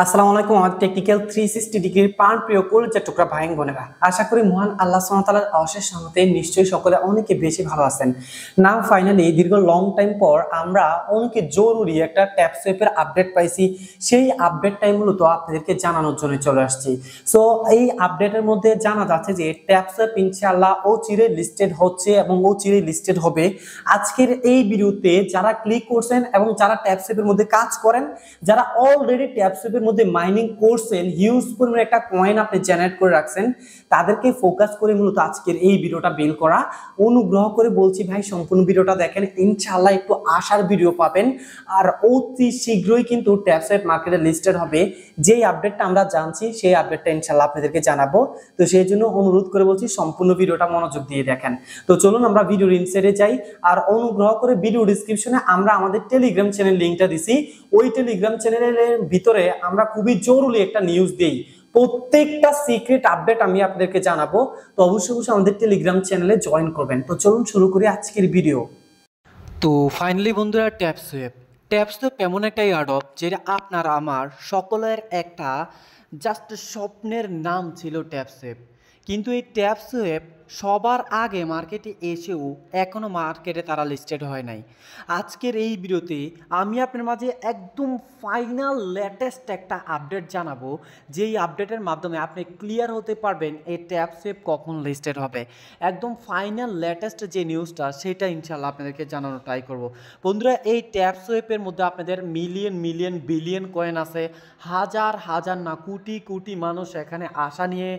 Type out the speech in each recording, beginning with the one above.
আসসালামু আলাইকুম আমার টেকনিক্যাল থ্রি সিক্সটি ডিগ্রির পান প্রিয় কুল টুকরা ভাই বোনেরা আশা করি মহান আল্লাহ সোনাতালার অশেষ সহমতে নিশ্চয়ই সকলে অনেকে বেশি ভালো আছেন নাও ফাইনালি দীর্ঘ লং টাইম পর আমরা অনেকে জরুরি একটা ট্যাপ সুইপের আপডেট পাইছি সেই আপডেটটাই মূলত আপনাদেরকে জানানোর জন্য চলে আসছি সো এই আপডেটের মধ্যে জানা যাচ্ছে যে ট্যাপ সুইপ ইনশাআল্লাহ ও চিরে লিস্টেড হচ্ছে এবং ও চিরে লিস্টেড হবে আজকের এই ভিডিওতে যারা ক্লিক করছেন এবং যারা ট্যাপ সুইপের মধ্যে কাজ করেন যারা অলরেডি ট্যাপ সুইপের এর মধ্যে মাইনিং করছেন হিউজ পরিমাণে একটা কয়েন আপনি জেনারেট করে রাখছেন তাদেরকে ফোকাস করে মূলত আজকের এই ভিডিওটা বিল করা অনুগ্রহ করে বলছি ভাই সম্পূর্ণ ভিডিওটা দেখেন ইনশাল্লাহ একটু আশার ভিডিও পাবেন আর অতি শীঘ্রই কিন্তু ট্যাপসাইট মার্কেটে লিস্টেড হবে যেই আপডেটটা আমরা জানছি সেই আপডেটটা ইনশাল্লাহ আপনাদেরকে জানাবো তো সেই জন্য অনুরোধ করে বলছি সম্পূর্ণ ভিডিওটা মনোযোগ দিয়ে দেখেন তো চলুন আমরা ভিডিওর ইনসাইডে যাই আর অনুগ্রহ করে ভিডিও ডিসক্রিপশনে আমরা আমাদের টেলিগ্রাম চ্যানেল লিঙ্কটা দিছি ওই টেলিগ্রাম চ্যানেলের ভিতরে আমরা খুবই জরুরি একটা নিউজ দিই প্রত্যেকটা সিক্রেট আপডেট আমি আপনাদেরকে জানাবো তো অবশ্যই অবশ্যই আমাদের টেলিগ্রাম চ্যানেলে জয়েন করবেন তো চলুন শুরু করি আজকের ভিডিও তো ফাইনালি বন্ধুরা ট্যাপস ওয়েব ট্যাপস ওয়েব এমন একটা ইয়ার্ডপ যেটা আপনার আমার সকলের একটা জাস্ট স্বপ্নের নাম ছিল ট্যাপস ওয়েব কিন্তু এই ট্যাপস ওয়েব সবার আগে মার্কেটে এসেও এখনও মার্কেটে তারা লিস্টেড হয় নাই আজকের এই বিরতি আমি আপনার মাঝে একদম ফাইনাল লেটেস্ট একটা আপডেট জানাবো যেই আপডেটের মাধ্যমে আপনি ক্লিয়ার হতে পারবেন এই ট্যাপ সেপ কখন লিস্টেড হবে একদম ফাইনাল লেটেস্ট যে নিউজটা সেটা ইনশাল্লাহ আপনাদেরকে জানানো ট্রাই করব বন্ধুরা এই ট্যাপ সোয়েপের মধ্যে আপনাদের মিলিয়ন মিলিয়ন বিলিয়ন কয়েন আছে হাজার হাজার না কোটি কোটি মানুষ এখানে আসা নিয়ে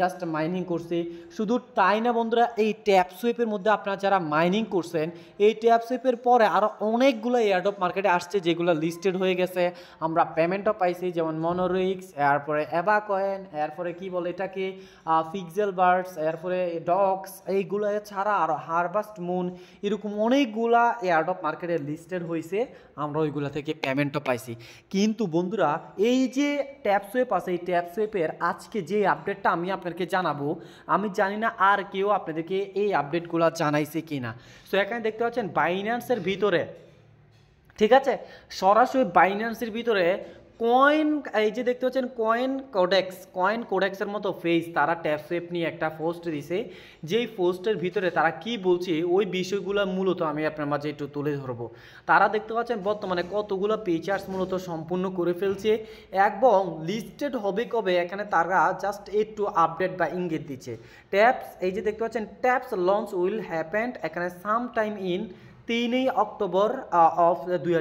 জাস্ট মাইনিং করছে শুধু তাই না বন্ধুরা এই ট্যাপ সুইপের মধ্যে আপনারা যারা মাইনিং করছেন এই ট্যাপ সুইপের পরে আরও অনেকগুলো এয়ারডপ মার্কেটে আসছে যেগুলো লিস্টেড হয়ে গেছে আমরা পেমেন্টও পাইছি যেমন মনোরিক্স এরপরে অ্যাবা কয়েন এরপরে কি বলে এটাকে ফিক্সেল বার্ডস এরপরে ডগস এইগুলো ছাড়া আরও হারবাস্ট মুন এরকম অনেকগুলা এয়ারডপ মার্কেটে লিস্টেড হয়েছে আমরা ওইগুলো থেকে পেমেন্টও পাইছি কিন্তু বন্ধুরা এই যে ট্যাপ সুইপ আছে এই ট্যাপ সুইপের আজকে যে আপডেটটা আমি আপনাকে জানাবো আমি জানি না আর কেউ আপনাদেরকে এই আপডেটগুলো জানাইছে কি না সো এখানে দেখতে পাচ্ছেন বাইন্যান্সের ভিতরে ঠিক আছে সরাসরি বাইন্যান্সের ভিতরে কয়েন এই যে দেখতে পাচ্ছেন কয়েন কোডেক্স কয়েন কোডেক্সের মতো ফেজ তারা ট্যাপসেপ নিয়ে একটা পোস্ট দিছে যেই পোস্টের ভিতরে তারা কি বলছে ওই বিষয়গুলো মূলত আমি আপনার মাঝে একটু তুলে ধরবো তারা দেখতে পাচ্ছেন বর্তমানে কতগুলো পিচার্স মূলত সম্পূর্ণ করে ফেলছে এবং লিস্টেড হবে কবে এখানে তারা জাস্ট একটু আপডেট বা ইঙ্গিত দিচ্ছে ট্যাপস এই যে দেখতে পাচ্ছেন ট্যাপস লঞ্চ উইল হ্যাপেন্ড এখানে সাম টাইম ইন তিনই অক্টোবর অফ দুই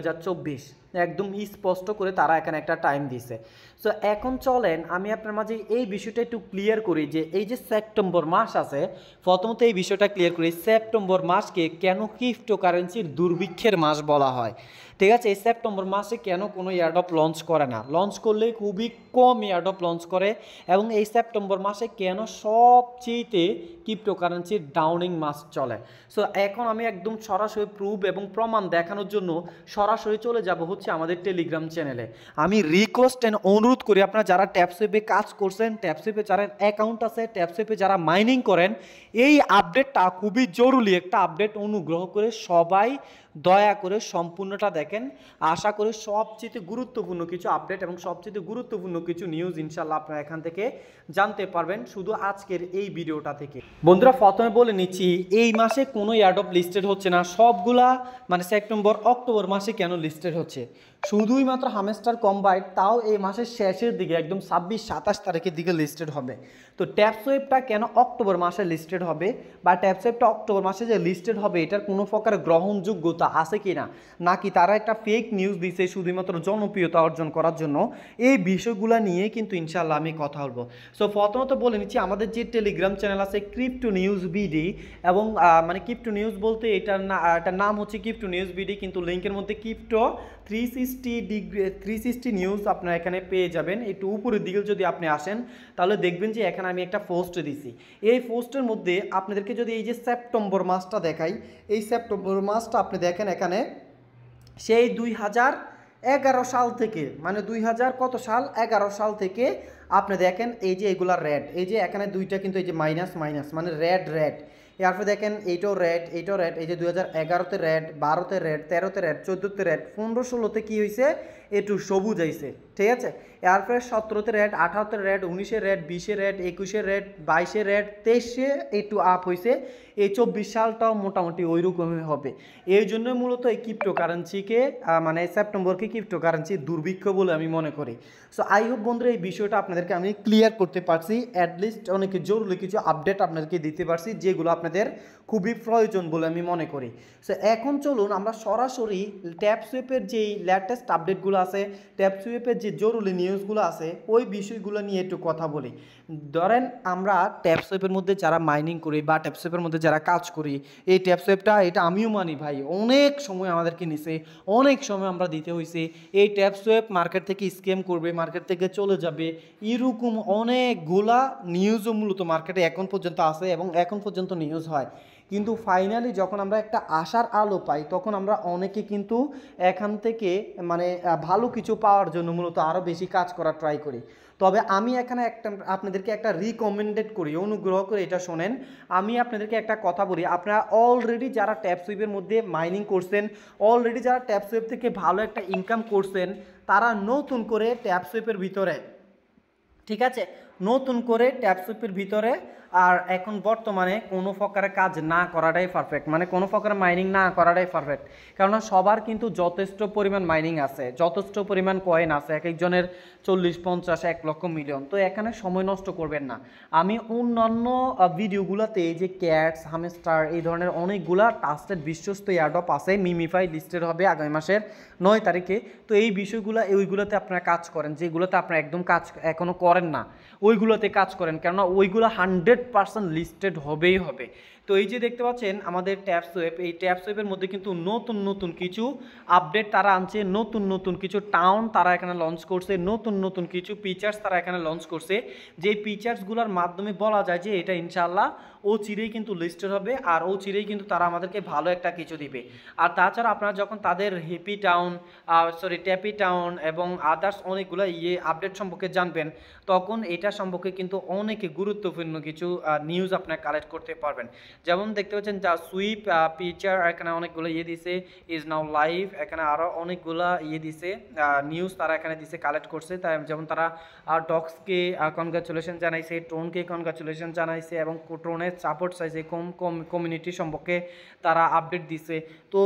একদম স্পষ্ট করে তারা এখানে একটা টাইম দিছে সো এখন চলেন আমি আপনার মাঝে এই বিষয়টা একটু ক্লিয়ার করি যে এই যে সেপ্টেম্বর মাস আছে প্রথমত এই বিষয়টা ক্লিয়ার করি সেপ্টেম্বর মাসকে কেন ক্রিপ্টো কারেন্সির দুর্ভিক্ষের মাস বলা হয় ঠিক আছে এই সেপ্টেম্বর মাসে কেন কোনো ইয়ারডপ লঞ্চ করে না লঞ্চ করলে খুবই কম ইয়ারডপ লঞ্চ করে এবং এই সেপ্টেম্বর মাসে কেন সবচেয়েতে ক্রিপ্টো কারেন্সির ডাউনিং মাস চলে সো এখন আমি একদম সরাসরি প্রুফ এবং প্রমাণ দেখানোর জন্য সরাসরি চলে যাব হচ্ছে হচ্ছে আমাদের টেলিগ্রাম চ্যানেলে আমি রিকোয়েস্ট অ্যান্ড অনুরোধ করি আপনারা যারা ট্যাপসেপে কাজ করছেন ট্যাপসেপে যারা অ্যাকাউন্ট আছে ট্যাপসেপে যারা মাইনিং করেন এই আপডেটটা খুবই জরুরি একটা আপডেট অনুগ্রহ করে সবাই দয়া করে সম্পূর্ণটা দেখেন আশা করি সবচেয়ে গুরুত্বপূর্ণ কিছু আপডেট এবং সবচেয়ে গুরুত্বপূর্ণ কিছু নিউজ ইনশাল্লাহ আপনারা এখান থেকে জানতে পারবেন শুধু আজকের এই ভিডিওটা থেকে বন্ধুরা প্রথমে বলে নিচ্ছি এই মাসে কোনো ইয়ার্ড অফ লিস্টেড হচ্ছে না সবগুলা মানে সেপ্টেম্বর অক্টোবর মাসে কেন লিস্টেড হচ্ছে শুধুই মাত্র হামেস্টার কম্বাইড তাও এই মাসের শেষের দিকে একদম ছাব্বিশ সাতাশ তারিখের দিকে লিস্টেড হবে তো ট্যাপসোয়েবটা কেন অক্টোবর মাসে লিস্টেড হবে বা ট্যাপসোয়েবটা অক্টোবর মাসে যে লিস্টেড হবে এটার কোনো প্রকার গ্রহণযোগ্যতা আছে কি না নাকি তারা একটা ফেক নিউজ দিছে শুধুমাত্র জনপ্রিয়তা অর্জন করার জন্য এই বিষয়গুলো নিয়ে কিন্তু ইনশাল্লাহ আমি কথা বলবো সো প্রথমত বলে নিচ্ছি আমাদের যে টেলিগ্রাম চ্যানেল আছে ক্রিপ্টো নিউজ বিডি এবং মানে ক্রিপ্টো নিউজ বলতে এটার না এটার নাম হচ্ছে ক্রিপ্টো নিউজ বিডি কিন্তু লিঙ্কের মধ্যে crypto three six sixty degree three sixty news আপনারা এখানে পেয়ে যাবেন একটু উপরের দিকে যদি আপনি আসেন তাহলে দেখবেন যে এখানে আমি একটা পোস্ট দিছি এই পোস্টের মধ্যে আপনাদেরকে যদি এই যে সেপ্টেম্বর মাসটা দেখাই এই সেপ্টেম্বর মাসটা আপনি দেখেন এখানে সেই দুই হাজার এগারো সাল থেকে মানে দুই হাজার কত সাল এগারো সাল থেকে আপনি দেখেন এই যে এগুলা রেড এই যে এখানে দুইটা কিন্তু এই যে মাইনাস মাইনাস মানে রেড রেড এরপর দেখেন এইটাও রেড এইটাও রেড এই যে দু হাজার এগারোতে রেড বারোতে রেড তেরোতে রেড চোদ্দোতে রেড পনেরো ষোলোতে কী হয়েছে একটু সবুজ হয়েছে ঠিক আছে এয়ারফ্রেশ সতেরোতে রেড আঠারোতে রেড উনিশে রেড বিশে রেড একুশে রেড বাইশে রেড তেইশে একটু আপ হয়েছে এই চব্বিশ সালটাও মোটামুটি ওই রকমই হবে এই জন্য মূলত এই ক্রিপ্টো কারেন্সিকে মানে সেপ্টেম্বরকে ক্রিপ্টো কারেন্সি দুর্ভিক্ষ বলে আমি মনে করি সো আই হোপ বন্ধুরা এই বিষয়টা আপনাদেরকে আমি ক্লিয়ার করতে পারছি অ্যাটলিস্ট অনেক জরুরি কিছু আপডেট আপনাদেরকে দিতে পারছি যেগুলো আপনাদের খুবই প্রয়োজন বলে আমি মনে করি সো এখন চলুন আমরা সরাসরি ট্যাপসুয়েপের যেই ল্যাটেস্ট আপডেটগুলো আছে ট্যাপসুয়েপের যে জরুরি নিউজগুলো আছে ওই বিষয়গুলো নিয়ে একটু কথা বলি ধরেন আমরা ট্যাপসুয়েপের মধ্যে যারা মাইনিং করি বা ট্যাপসুয়েপের মধ্যে যারা কাজ করি এই ট্যাপসুয়েপটা এটা আমিও মানি ভাই অনেক সময় আমাদেরকে নিছে অনেক সময় আমরা দিতে হয়েছে এই ট্যাপসুয়েপ মার্কেট থেকে স্ক্যাম করবে মার্কেট থেকে চলে যাবে এরকম অনেকগুলা নিউজও মূলত মার্কেটে এখন পর্যন্ত আছে এবং এখন পর্যন্ত নিউজ হয় কিন্তু ফাইনালি যখন আমরা একটা আশার আলো পাই তখন আমরা অনেকে কিন্তু এখান থেকে মানে ভালো কিছু পাওয়ার জন্য মূলত আরও বেশি কাজ করা ট্রাই করি তবে আমি এখানে একটা আপনাদেরকে একটা রিকমেন্ডেড করি অনুগ্রহ করে এটা শোনেন আমি আপনাদেরকে একটা কথা বলি আপনারা অলরেডি যারা ট্যাপসুইপের মধ্যে মাইনিং করছেন অলরেডি যারা ট্যাপসুইপ থেকে ভালো একটা ইনকাম করছেন তারা নতুন করে ট্যাপসুইপের ভিতরে ঠিক আছে নতুন করে ট্যাপসুপির ভিতরে আর এখন বর্তমানে কোনো ফকারে কাজ না করাটাই পারফেক্ট মানে কোনো ফকারে মাইনিং না করাটাই পারফেক্ট কারণ সবার কিন্তু যথেষ্ট পরিমাণ মাইনিং আছে যথেষ্ট পরিমাণ কয়েন আছে এক একজনের চল্লিশ পঞ্চাশ এক লক্ষ মিলিয়ন তো এখানে সময় নষ্ট করবেন না আমি অন্যান্য ভিডিওগুলোতে যে ক্যাটস হামেস্টার এই ধরনের অনেকগুলা টাস্টেড বিশ্বস্ত ইয়ারডপ আছে মিমিফাই লিস্টেড হবে আগামী মাসের নয় তারিখে তো এই বিষয়গুলো ওইগুলোতে আপনারা কাজ করেন যেগুলোতে আপনারা একদম কাজ এখনও করেন না ওইগুলোতে কাজ করেন কেননা ওইগুলো হান্ড্রেড পার্সেন্ট লিস্টেড হবেই হবে তো এই যে দেখতে পাচ্ছেন আমাদের ট্যাপস ওয়েব এই ট্যাপস ওয়েবের মধ্যে কিন্তু নতুন নতুন কিছু আপডেট তারা আনছে নতুন নতুন কিছু টাউন তারা এখানে লঞ্চ করছে নতুন নতুন কিছু ফিচার্স তারা এখানে লঞ্চ করছে যে ফিচার্সগুলোর মাধ্যমে বলা যায় যে এটা ইনশাআল্লাহ ও চিরেই কিন্তু লিস্টেড হবে আর ও চিরেই কিন্তু তারা আমাদেরকে ভালো একটা কিছু দিবে আর তাছাড়া আপনারা যখন তাদের happy town sorry Tappy Town এবং আদার্স অনেকগুলো ইয়ে আপডেট সম্পর্কে জানবেন তখন এটা সম্পর্কে কিন্তু অনেক গুরুত্বপূর্ণ কিছু নিউজ আপনারা কালেক্ট করতে পারবেন যেমন দেখতে পাচ্ছেন যা সুইপ পিকচার এখানে অনেকগুলো ইয়ে দিছে ইজ নাও লাইভ এখানে আরও অনেকগুলো ইয়ে দিছে নিউজ তারা এখানে দিছে কালেক্ট করছে তাই যেমন তারা ডক্সকে কনগ্রাচুলেশন জানাইছে টোনকে কনগ্রাচুলেশন জানাইছে এবং ট্রোনের সাপোর্ট চাইছে কোন কমিউনিটি সম্পর্কে তারা আপডেট দিছে তো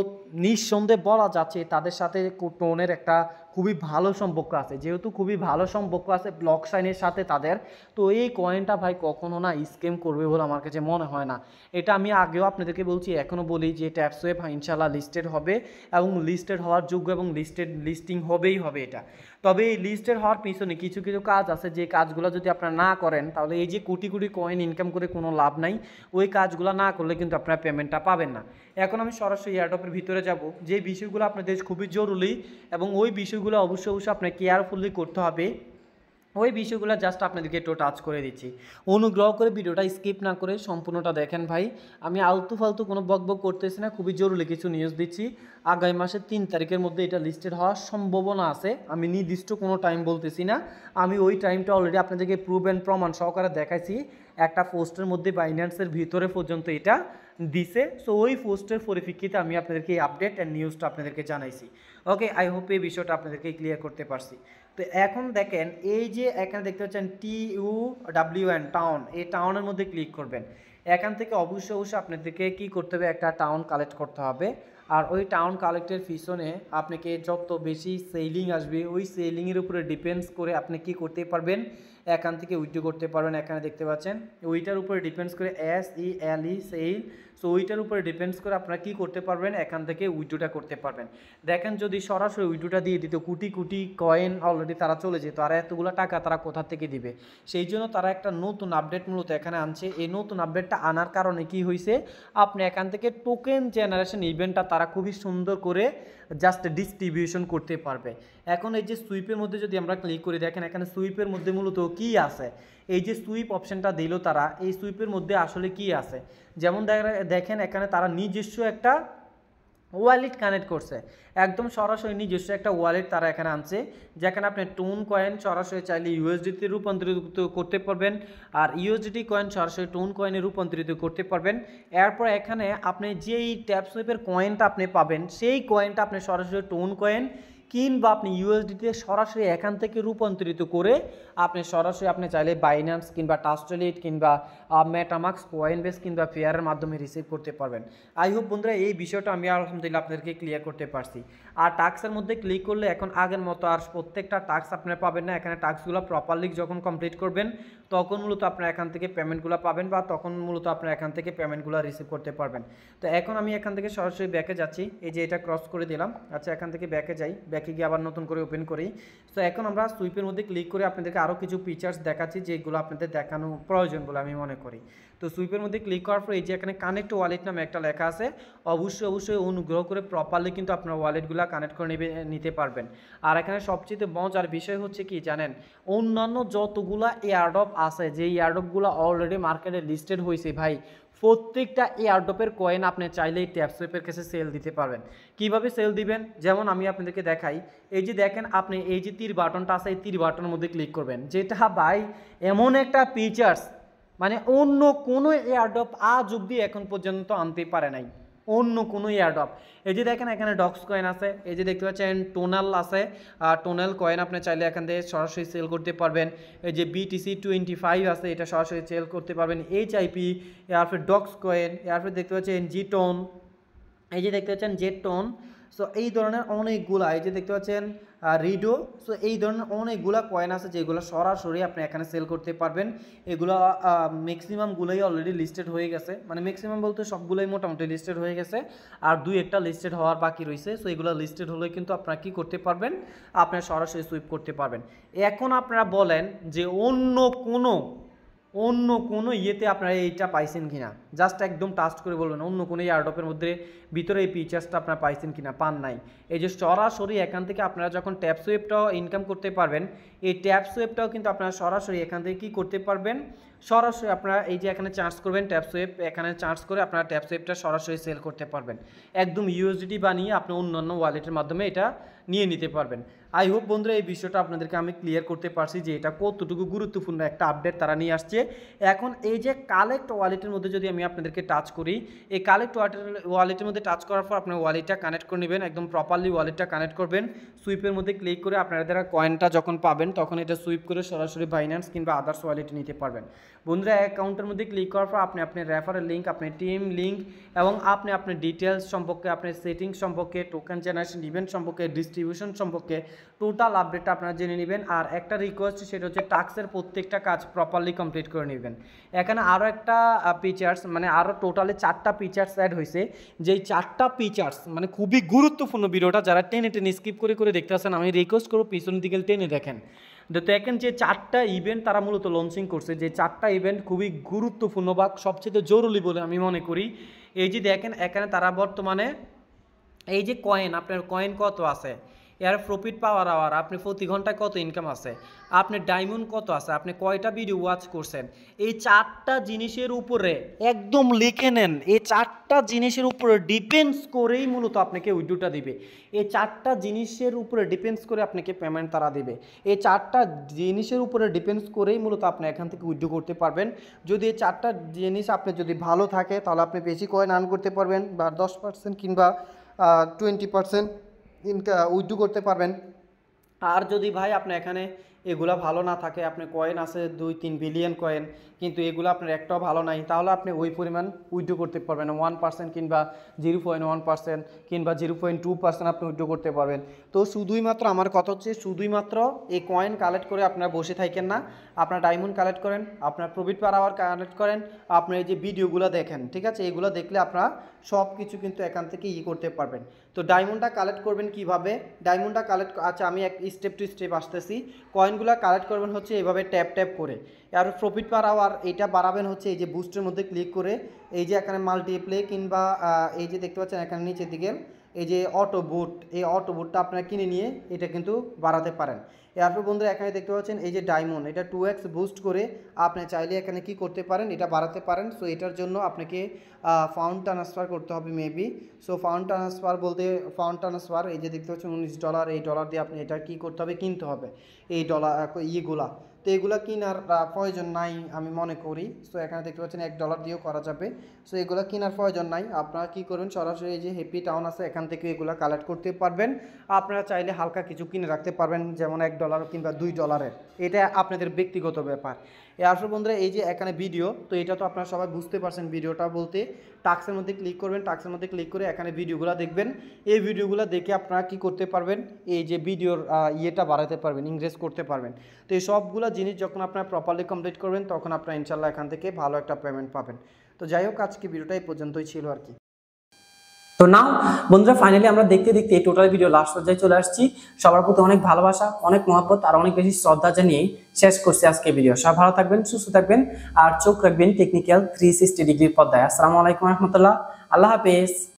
নিঃসন্দেহে বলা যাচ্ছে তাদের সাথে টোনের একটা খুবই ভালো সম্পর্ক আছে যেহেতু খুবই ভালো সম্পর্ক আছে ব্লক সাইনের সাথে তাদের তো এই কয়েনটা ভাই কখনো না স্কেম করবে বলে আমার কাছে মনে হয় না এটা আমি আগেও আপনাদেরকে বলছি এখনও বলি যে ট্যাপস ইনশাল্লাহ লিস্টেড হবে এবং লিস্টেড হওয়ার যোগ্য এবং লিস্টেড লিস্টিং হবেই হবে এটা তবে এই লিস্টেড হওয়ার পিছনে কিছু কিছু কাজ আছে যে কাজগুলো যদি আপনারা না করেন তাহলে এই যে কোটি কোটি কয়েন ইনকাম করে কোনো লাভ নাই ওই কাজগুলো না করলে কিন্তু আপনারা পেমেন্টটা পাবেন না এখন আমি সরাসরি এয়ারড্রপের ভিতরে যাব যে বিষয়গুলো আপনাদের খুবই জরুরি এবং ওই বিষয়গুলো অবশ্যই অবশ্যই আপনার কেয়ারফুলি করতে হবে ওই বিষয়গুলো জাস্ট আপনাদেরকে একটু টাচ করে দিচ্ছি অনুগ্রহ করে ভিডিওটা স্কিপ না করে সম্পূর্ণটা দেখেন ভাই আমি আলতু ফালতু কোনো বকবক করতেছি না খুবই জরুরি কিছু নিউজ দিচ্ছি আগামী মাসের তিন তারিখের মধ্যে এটা লিস্টেড হওয়ার সম্ভাবনা আছে আমি নির্দিষ্ট কোনো টাইম বলতেছি না আমি ওই টাইমটা অলরেডি আপনাদেরকে প্রুভ অ্যান্ড প্রমাণ সহকারে দেখাইছি একটা পোস্টের মধ্যে বাইন্যান্সের ভিতরে পর্যন্ত এটা দিছে সো ওই পোস্টের পরিপ্রেক্ষিতে আমি আপনাদেরকে এই আপডেট অ্যান্ড নিউজটা আপনাদেরকে জানাইছি ওকে আই হোপ এই বিষয়টা আপনাদেরকে ক্লিয়ার করতে পারছি তো এখন দেখেন এই যে এখানে দেখতে পাচ্ছেন T U W N town এই টাউনের মধ্যে ক্লিক করবেন এখান থেকে অবশ্যই অবশ্যই আপনাদেরকে কি করতে হবে একটা টাউন কালেক্ট করতে হবে আর ওই টাউন কালেক্টের পিছনে আপনাকে যত বেশি সেলিং আসবে ওই সেলিংয়ের উপরে ডিপেন্ডস করে আপনি কি করতে পারবেন এখান থেকে উইথড্রো করতে পারবেন এখানে দেখতে পাচ্ছেন ওইটার উপরে ডিপেন্ডস করে S E L E sell so ওইটার উপরে ডিপেন্ডস করে আপনারা কি করতে পারবেন এখান থেকে উইথড্রোটা করতে পারবেন দেখেন যদি সরাসরি উইথড্রোটা দিয়ে দিত কোটি কোটি কয়েন অলরেডি তারা চলে যেত আর এতগুলো টাকা তারা কোথা থেকে দিবে সেই জন্য তারা একটা নতুন আপডেট মূলত এখানে আনছে এই নতুন আপডেটটা আনার কারণে কি হয়েছে আপনি এখান থেকে টোকেন জেনারেশন ইভেন্টটা তারা খুবই সুন্দর করে জাস্ট ডিস্ট্রিবিউশন করতে পারবে এখন এই যে সুইপের মধ্যে যদি আমরা ক্লিক করে দেখেন এখানে সুইপের মধ্যে মূলত কি আছে এই যে সুইপ অপশানটা দিল তারা এই সুইপের মধ্যে আসলে কি আছে যেমন দেখেন এখানে তারা নিজস্ব একটা ওয়ালেট কানেক্ট করছে একদম সরাসরি নিজস্ব একটা ওয়ালেট তারা এখানে আনছে যেখানে আপনি টোন কয়েন সরাসরি চাইলে ইউএসডিতে রূপান্তরিত করতে পারবেন আর ইউএসডি কয়েন সরাসরি টোন কয়েনে রূপান্তরিত করতে পারবেন এরপর এখানে আপনি যেই ট্যাপসুইপের কয়েনটা আপনি পাবেন সেই কয়েনটা আপনি সরাসরি টোন কয়েন কিংবা আপনি ইউএসডিতে সরাসরি এখান থেকে রূপান্তরিত করে আপনি সরাসরি আপনি চাইলে বাইন্যান্স কিংবা টাস্টলিট কিংবা মেটামাক্স বেস কিংবা ফেয়ারের মাধ্যমে রিসিভ করতে পারবেন আই হোপ বন্ধুরা এই বিষয়টা আমি আলহামদুলিল্লাহ আপনাদেরকে ক্লিয়ার করতে পারছি আর টাক্সের মধ্যে ক্লিক করলে এখন আগের মতো আর প্রত্যেকটা টাক্স আপনারা পাবেন না এখানে টাক্সগুলো প্রপারলি যখন কমপ্লিট করবেন তখন মূলত আপনারা এখান থেকে পেমেন্টগুলো পাবেন বা তখন মূলত আপনারা এখান থেকে পেমেন্টগুলো রিসিভ করতে পারবেন তো এখন আমি এখান থেকে সরাসরি ব্যাকে যাচ্ছি এই যে এটা ক্রস করে দিলাম আচ্ছা এখান থেকে ব্যাকে যাই ব্যাকে গিয়ে আবার নতুন করে ওপেন করি তো এখন আমরা সুইপের মধ্যে ক্লিক করে আপনাদেরকে আরও কিছু ফিচার্স দেখাচ্ছি যেগুলো আপনাদের দেখানো প্রয়োজন বলে আমি মনে করি তো সুইপের মধ্যে ক্লিক করার পর এই যে এখানে কানেক্ট ওয়ালেট নামে একটা লেখা আছে অবশ্যই অবশ্যই অনুগ্রহ করে প্রপারলি কিন্তু আপনার ওয়ালেটগুলো কানেক্ট করে নেবে নিতে পারবেন আর এখানে সবচেয়ে মজার বিষয় হচ্ছে কি জানেন অন্যান্য যতগুলা এয়ারডপ আছে যে এয়ারডপগুলো অলরেডি মার্কেটে লিস্টেড হয়েছে ভাই প্রত্যেকটা এয়ারডপের কয়েন আপনি চাইলে এই ট্যাপসোয়েপের কাছে সেল দিতে পারবেন কিভাবে সেল দিবেন যেমন আমি আপনাদেরকে দেখাই এই যে দেখেন আপনি এই যে তীর বাটনটা আছে এই তীর বাটনের মধ্যে ক্লিক করবেন যেটা বাই এমন একটা ফিচার্স মানে অন্য কোনো এয়ারডপ আজ অব্দি এখন পর্যন্ত আনতে পারে নাই অন্য কোনো ইয়ারডপ এই যে দেখেন এখানে ডক্স কয়েন আছে এই যে দেখতে পাচ্ছেন টোনাল আছে টোনাল কয়েন আপনি চাইলে এখান থেকে সরাসরি সেল করতে পারবেন এই যে বিটিসি টোয়েন্টি ফাইভ আছে এটা সরাসরি সেল করতে পারবেন এইচ আইপি এয়ারফের ডক্স কয়েন এয়ারফের দেখতে পাচ্ছেন জিটন এই যে দেখতে পাচ্ছেন টোন সো এই ধরনের অনেকগুলো এই যে দেখতে পাচ্ছেন রিডো সো এই ধরনের অনেকগুলো কয়েন আছে যেগুলো সরাসরি আপনি এখানে সেল করতে পারবেন এগুলো ম্যাক্সিমামগুলোই অলরেডি লিস্টেড হয়ে গেছে মানে ম্যাক্সিমাম বলতে সবগুলোই মোটামুটি লিস্টেড হয়ে গেছে আর দুই একটা লিস্টেড হওয়ার বাকি রয়েছে সো এগুলো লিস্টেড হলে কিন্তু আপনারা কী করতে পারবেন আপনারা সরাসরি সুইপ করতে পারবেন এখন আপনারা বলেন যে অন্য কোনো অন্য কোনো ইয়েতে আপনারা এইটা পাইছেন কি না জাস্ট একদম টাস্ট করে বলবেন অন্য কোনো এয়ারডপের মধ্যে ভিতরে এই ফিচার্সটা আপনারা পাইছেন কি না পান নাই এই যে সরাসরি এখান থেকে আপনারা যখন ট্যাপ ওয়েবটাও ইনকাম করতে পারবেন এই ট্যাপ ওয়েবটাও কিন্তু আপনারা সরাসরি এখান থেকে কী করতে পারবেন সরাসরি আপনারা এই যে এখানে চার্জ করবেন ট্যাপ ওয়েব এখানে চার্জ করে আপনারা ট্যাপ ওয়েবটা সরাসরি সেল করতে পারবেন একদম ইউএসডি বানিয়ে আপনি অন্যান্য ওয়ালেটের মাধ্যমে এটা নিয়ে নিতে পারবেন আই হোপ বন্ধুরা এই বিষয়টা আপনাদেরকে আমি ক্লিয়ার করতে পারছি যে এটা কতটুকু গুরুত্বপূর্ণ একটা আপডেট তারা নিয়ে আসছে এখন এই যে কালেক্ট ওয়ালেটের মধ্যে যদি আমি আপনাদেরকে টাচ করি এই কালেক্ট ওয়ালেটের মধ্যে টাচ করার পর আপনার ওয়ালেটটা কানেক্ট করে নেবেন একদম প্রপারলি ওয়ালেটটা কানেক্ট করবেন সুইপের মধ্যে ক্লিক করে আপনারা যারা কয়েনটা যখন পাবেন তখন এটা সুইপ করে সরাসরি বাইন্যান্স কিংবা আদার্স ওয়ালেটে নিতে পারবেন বন্ধুরা অ্যাকাউন্টের মধ্যে ক্লিক করার পর আপনি আপনার রেফারের লিঙ্ক আপনার টিম লিঙ্ক এবং আপনি আপনার ডিটেলস সম্পর্কে আপনার সেটিং সম্পর্কে টোকেন জেনারেশন ইভেন্ট সম্পর্কে ডিস্ট্রিবিউশন সম্পর্কে টোটাল আপডেটটা আপনারা জেনে নেবেন আর একটা রিকোয়েস্ট সেটা হচ্ছে টাস্কের প্রত্যেকটা কাজ প্রপারলি কমপ্লিট করে নেবেন এখানে আরও একটা ফিচার্স মানে আরও টোটালে চারটা ফিচার্স অ্যাড হয়েছে যেই চারটা ফিচার্স মানে খুবই গুরুত্বপূর্ণ ভিডিওটা যারা টেনে টেনে স্কিপ করে করে দেখতে আসেন আমি রিকোয়েস্ট করবো পিছনের দিকে টেনে দেখেন তো দেখেন যে চারটা ইভেন্ট তারা মূলত লঞ্চিং করছে যে চারটা ইভেন্ট খুবই গুরুত্বপূর্ণ বা সবচেয়ে জরুরি বলে আমি মনে করি এই যে দেখেন এখানে তারা বর্তমানে এই যে কয়েন আপনার কয়েন কত আছে এর প্রফিট পাওয়ার আওয়ার আপনি প্রতি ঘন্টায় কত ইনকাম আছে আপনি ডায়মন্ড কত আছে আপনি কয়টা ভিডিও ওয়াচ করছেন এই চারটা জিনিসের উপরে একদম লিখে নেন এই চারটা জিনিসের উপরে ডিপেন্ডস করেই মূলত আপনাকে উইড্রোটা দিবে এই চারটা জিনিসের উপরে ডিপেন্ডস করে আপনাকে পেমেন্ট তারা দেবে এই চারটা জিনিসের উপরে ডিপেন্ডস করেই মূলত আপনি এখান থেকে উইড্রো করতে পারবেন যদি এই চারটা জিনিস আপনি যদি ভালো থাকে তাহলে আপনি বেশি কয়েন আর্ন করতে পারবেন বা দশ পার্সেন্ট কিংবা টোয়েন্টি পার্সেন্ট উইথড্রু করতে পারবেন আর যদি ভাই আপনি এখানে এগুলা ভালো না থাকে আপনি কয়েন আছে দুই তিন বিলিয়ন কয়েন কিন্তু এগুলো আপনার একটাও ভালো নাই তাহলে আপনি ওই পরিমাণ উইথড্রো করতে পারবেন ওয়ান পার্সেন্ট কিংবা জিরো পয়েন্ট ওয়ান পার্সেন্ট কিংবা জিরো পয়েন্ট টু পার্সেন্ট আপনি উইথড্রো করতে পারবেন তো শুধুই মাত্র আমার কথা হচ্ছে শুধুই মাত্র এই কয়েন কালেক্ট করে আপনারা বসে থাকেন না আপনার ডায়মন্ড কালেক্ট করেন আপনার প্রফিট পার আওয়ার কালেক্ট করেন আপনার এই যে ভিডিওগুলো দেখেন ঠিক আছে এগুলো দেখলে আপনারা সব কিছু কিন্তু এখান থেকে ই করতে পারবেন তো ডায়মন্ডটা কালেক্ট করবেন কিভাবে ডায়মন্ডটা কালেক্ট আচ্ছা আমি এক স্টেপ টু স্টেপ আসতেছি কয়েনগুলো কালেক্ট করবেন হচ্ছে এভাবে ট্যাপ ট্যাপ করে আর প্রফিট পার আওয়ার এটা বাড়াবেন হচ্ছে এই যে বুস্টের মধ্যে ক্লিক করে এই যে এখানে মাল্টিপ্লে কিংবা এই যে দেখতে পাচ্ছেন এখানে নিচের দিকে এই যে অটো বুট এই অটো বুটটা আপনারা কিনে নিয়ে এটা কিন্তু বাড়াতে পারেন এরপর বন্ধুরা এখানে দেখতে পাচ্ছেন এই যে ডায়মন্ড এটা টু এক্স বুস্ট করে আপনি চাইলে এখানে কি করতে পারেন এটা বাড়াতে পারেন সো এটার জন্য আপনাকে ফাউন্ড ট্রান্সফার করতে হবে মেবি সো ফাউন্ড ট্রান্সফার বলতে ফাউন্ড ট্রান্সফার এই যে দেখতে পাচ্ছেন উনিশ ডলার এই ডলার দিয়ে আপনি এটা কি করতে হবে কিনতে হবে এই ডলার ইয়েগুলা তো এগুলো কেনার প্রয়োজন নাই আমি মনে করি সো এখানে দেখতে পাচ্ছেন এক ডলার দিয়েও করা যাবে সো এগুলো কেনার প্রয়োজন নাই আপনারা কি করবেন সরাসরি এই যে হ্যাপি টাউন আছে এখান থেকে এগুলো কালেক্ট করতে পারবেন আপনারা চাইলে হালকা কিছু কিনে রাখতে পারবেন যেমন এক ডলার কিংবা দুই ডলারের এটা আপনাদের ব্যক্তিগত ব্যাপার আসলে বন্ধুরা এই যে এখানে ভিডিও তো এটা তো আপনারা সবাই বুঝতে পারছেন ভিডিওটা বলতে টাক্সের মধ্যে ক্লিক করবেন টাক্সের মধ্যে ক্লিক করে এখানে ভিডিওগুলো দেখবেন এই ভিডিওগুলো দেখে আপনারা কি করতে পারবেন এই যে ভিডিওর ইয়েটা বাড়াতে পারবেন ইংরেজ করতে পারবেন তো এই সবগুলো জিনিস যখন আপনারা প্রপারলি কমপ্লিট করবেন তখন আপনারা ইনশাল্লাহ এখান থেকে ভালো একটা পেমেন্ট পাবেন তো যাই হোক আজকে ভিডিওটা এই পর্যন্তই ছিল আর কি তো নাও বন্ধুরা ফাইনালি আমরা দেখতে দেখতে এই টোটাল ভিডিও লাস্ট পর্যায়ে চলে আসছি সবার প্রতি অনেক ভালোবাসা অনেক মহাব্বত আর অনেক বেশি শ্রদ্ধা জানিয়ে শেষ করছি আজকে ভিডিও সব ভালো থাকবেন সুস্থ থাকবেন আর চোখ রাখবেন টেকনিক্যাল থ্রি সিক্সটি ডিগ্রির পদ্মায় আসসালামু আলাইকুম রহমতুল্লাহ আল্লাহ হাফেজ